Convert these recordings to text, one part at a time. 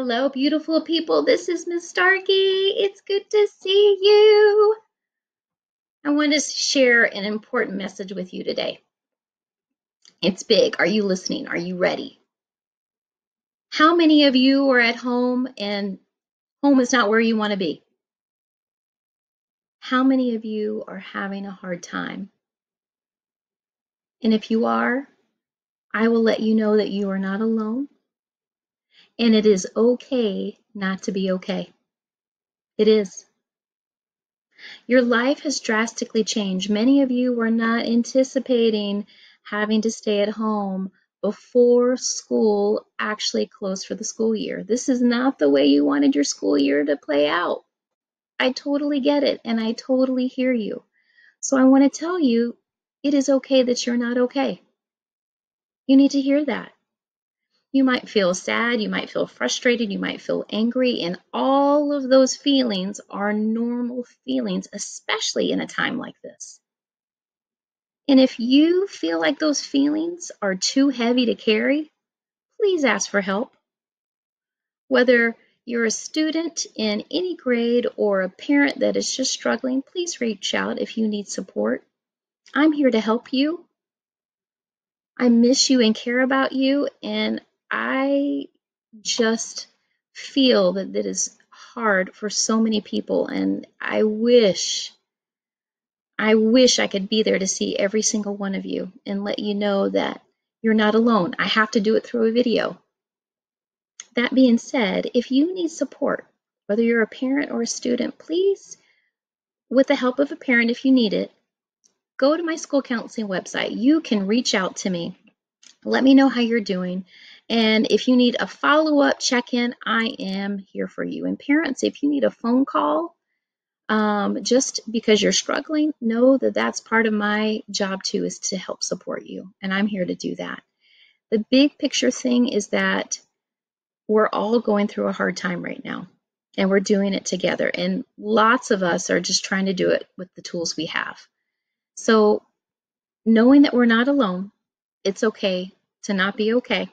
Hello, beautiful people. This is Miss Starkey. It's good to see you. I want to share an important message with you today. It's big. Are you listening? Are you ready? How many of you are at home and home is not where you want to be? How many of you are having a hard time? And if you are, I will let you know that you are not alone and it is okay not to be okay. It is. Your life has drastically changed. Many of you were not anticipating having to stay at home before school actually closed for the school year. This is not the way you wanted your school year to play out. I totally get it and I totally hear you. So I want to tell you it is okay that you're not okay. You need to hear that. You might feel sad, you might feel frustrated, you might feel angry, and all of those feelings are normal feelings, especially in a time like this. And if you feel like those feelings are too heavy to carry, please ask for help. Whether you're a student in any grade or a parent that is just struggling, please reach out if you need support. I'm here to help you. I miss you and care about you, and I just feel that it is hard for so many people, and I wish. I wish I could be there to see every single one of you and let you know that you're not alone. I have to do it through a video. That being said, if you need support, whether you're a parent or a student, please, with the help of a parent if you need it, go to my school counseling website. You can reach out to me. Let me know how you're doing, and if you need a follow up check in, I am here for you. And parents, if you need a phone call, um, just because you're struggling, know that that's part of my job too, is to help support you. And I'm here to do that. The big picture thing is that we're all going through a hard time right now and we're doing it together. And lots of us are just trying to do it with the tools we have. So, knowing that we're not alone, it's okay to not be okay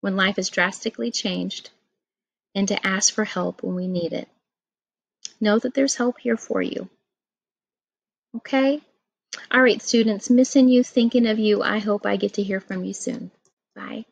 when life is drastically changed, and to ask for help when we need it. Know that there's help here for you. Okay? All right, students, missing you, thinking of you. I hope I get to hear from you soon. Bye.